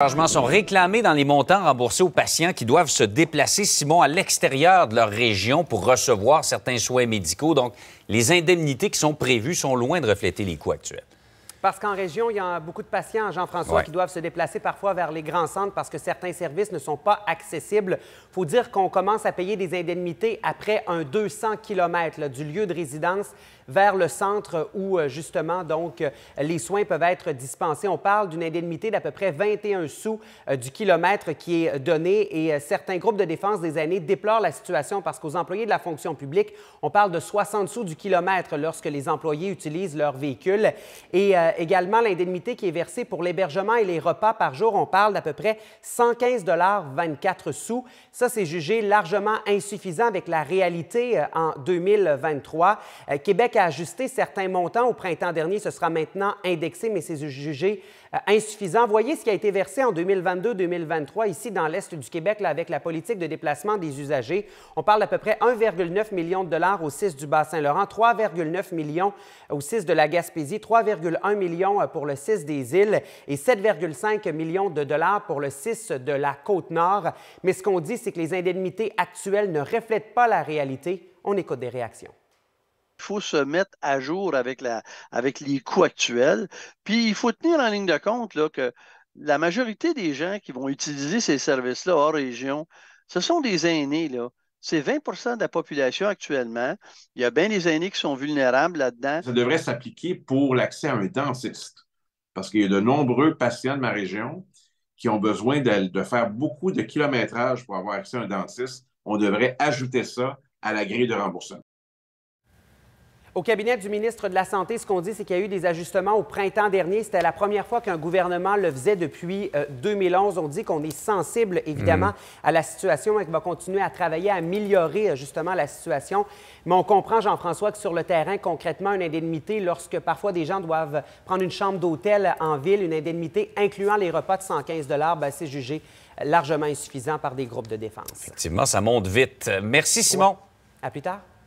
Les changements sont réclamés dans les montants remboursés aux patients qui doivent se déplacer, Simon, à l'extérieur de leur région pour recevoir certains soins médicaux. Donc, les indemnités qui sont prévues sont loin de refléter les coûts actuels. Parce qu'en région, il y a beaucoup de patients, Jean-François, qui doivent se déplacer parfois vers les grands centres parce que certains services ne sont pas accessibles. Il faut dire qu'on commence à payer des indemnités après un 200 km du lieu de résidence vers le centre où, euh, justement, donc, euh, les soins peuvent être dispensés. On parle d'une indemnité d'à peu près 21 sous euh, du kilomètre qui est donnée et certains groupes de défense des années déplorent la situation parce qu'aux employés de la fonction publique, on parle de 60 sous du kilomètre lorsque les employés utilisent leur véhicule. Et également l'indemnité qui est versée pour l'hébergement et les repas par jour. On parle d'à peu près 115 24 sous. Ça, c'est jugé largement insuffisant avec la réalité euh, en 2023. Euh, Québec a ajusté certains montants au printemps dernier. Ce sera maintenant indexé, mais c'est jugé euh, insuffisant. Voyez ce qui a été versé en 2022-2023 ici dans l'Est du Québec là, avec la politique de déplacement des usagers. On parle d'à peu près 1,9 million de dollars au 6 du bassin saint laurent 3,9 millions au 6 de la Gaspésie, 3,1 millions euh, pour le 6 des îles et 7,5 millions de dollars pour le 6 de la côte nord. Mais ce qu'on dit, c'est que les indemnités actuelles ne reflètent pas la réalité. On écoute des réactions. Il faut se mettre à jour avec, la, avec les coûts actuels. Puis il faut tenir en ligne de compte là, que la majorité des gens qui vont utiliser ces services-là hors région, ce sont des aînés. Là. C'est 20 de la population actuellement. Il y a bien des aînés qui sont vulnérables là-dedans. Ça devrait s'appliquer pour l'accès à un dentiste, parce qu'il y a de nombreux patients de ma région qui ont besoin de, de faire beaucoup de kilométrages pour avoir accès à un dentiste. On devrait ajouter ça à la grille de remboursement. Au cabinet du ministre de la Santé, ce qu'on dit, c'est qu'il y a eu des ajustements au printemps dernier. C'était la première fois qu'un gouvernement le faisait depuis 2011. Euh, on dit qu'on est sensible, évidemment, mm. à la situation et qu'on va continuer à travailler à améliorer, justement, la situation. Mais on comprend, Jean-François, que sur le terrain, concrètement, une indemnité, lorsque parfois des gens doivent prendre une chambre d'hôtel en ville, une indemnité incluant les repas de 115 ben, c'est jugé largement insuffisant par des groupes de défense. Effectivement, ça monte vite. Merci, Simon. À plus tard.